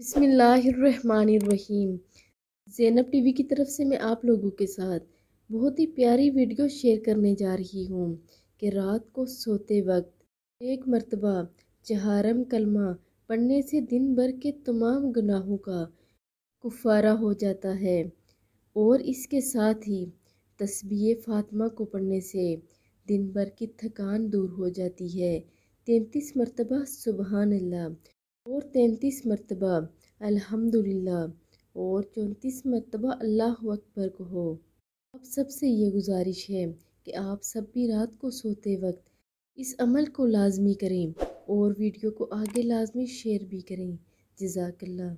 बसमीम ज़ैनब टीवी की तरफ से मैं आप लोगों के साथ बहुत ही प्यारी वीडियो शेयर करने जा रही हूँ कि रात को सोते वक्त एक मरतबा चहारम कलमा पढ़ने से दिन भर के तमाम गुनाहों का कुफारा हो जाता है और इसके साथ ही तस्बी फ़ातिमा को पढ़ने से दिन भर की थकान दूर हो जाती है तैंतीस मरतबा सुबहानल्ला और तैंतीस मरतबा अल्हम्दुलिल्लाह और चौंतीस मरतबा अल्लाह अकबर हो आप सबसे ये गुजारिश है कि आप सब भी रात को सोते वक्त इस अमल को लाजमी करें और वीडियो को आगे लाजमी शेयर भी करें जजाकल्ला